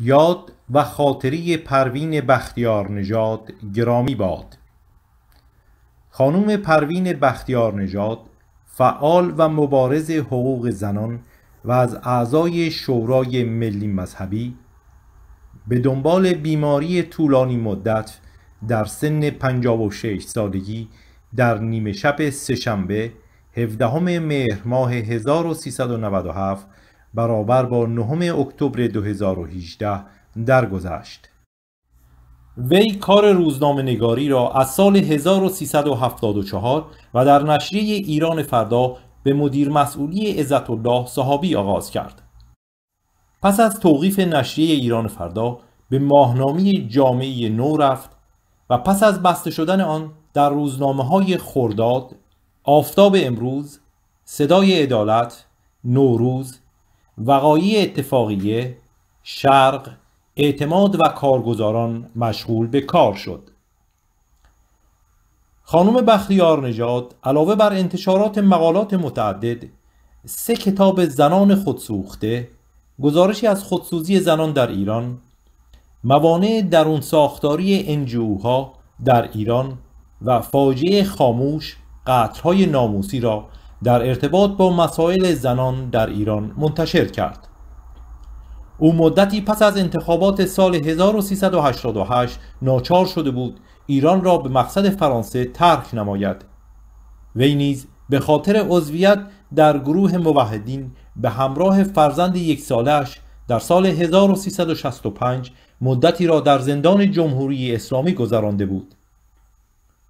یاد و خاطری پروین بختیار نژاد گرامی باد خانوم پروین بختیار نژاد فعال و مبارز حقوق زنان و از اعضای شورای ملی مذهبی به دنبال بیماری طولانی مدت در سن 56 سالگی در نیمه شب سهشنبه 17 مهر ماه 1397 برابر با 9 اکتبر 2018 درگذشت. وی کار روزنامه نگاری را از سال 1374 و در نشریه ایران فردا به مدیر مسئولی عزت الله صحابی آغاز کرد. پس از توقیف نشریه ایران فردا به ماهنامی جامعه نو رفت و پس از بسته شدن آن در روزنامه های خورداد، آفتاب امروز، صدای عدالت، نوروز، وقایع اتفاقیه شرق اعتماد و کارگزاران مشغول به کار شد خانم بختیار نژاد علاوه بر انتشارات مقالات متعدد سه کتاب زنان خودسوخته گزارشی از خودسوزی زنان در ایران موانع درون ساختاری انجوها در ایران و فاجعه خاموش قطرهای ناموسی را در ارتباط با مسائل زنان در ایران منتشر کرد او مدتی پس از انتخابات سال 1388 ناچار شده بود ایران را به مقصد فرانسه ترک نماید وی نیز به خاطر عضویت در گروه موحدین به همراه فرزند یک سالش در سال 1365 مدتی را در زندان جمهوری اسلامی گذرانده بود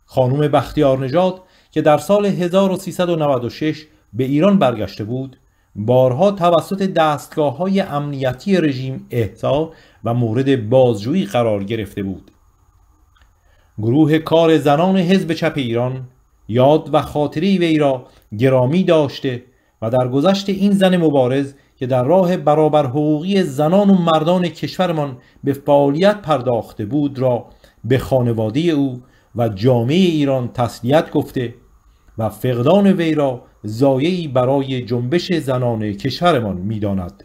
خانم بختیار نژاد که در سال 1396 به ایران برگشته بود بارها توسط دستگاه های امنیتی رژیم احتا و مورد بازجویی قرار گرفته بود گروه کار زنان حزب چپ ایران یاد و خاطری وی را گرامی داشته و در گذشت این زن مبارز که در راه برابر حقوقی زنان و مردان کشورمان به فعالیت پرداخته بود را به خانواده او و جامعه ایران تسلیت گفته و فقدان وی را زایعی برای جنبش زنان کشورمان میداند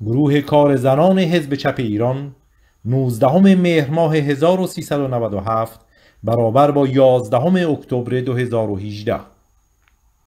گروه کار زنان حزب چپ ایران 19 مهر ماه 1397 برابر با 11 اکتبر 2018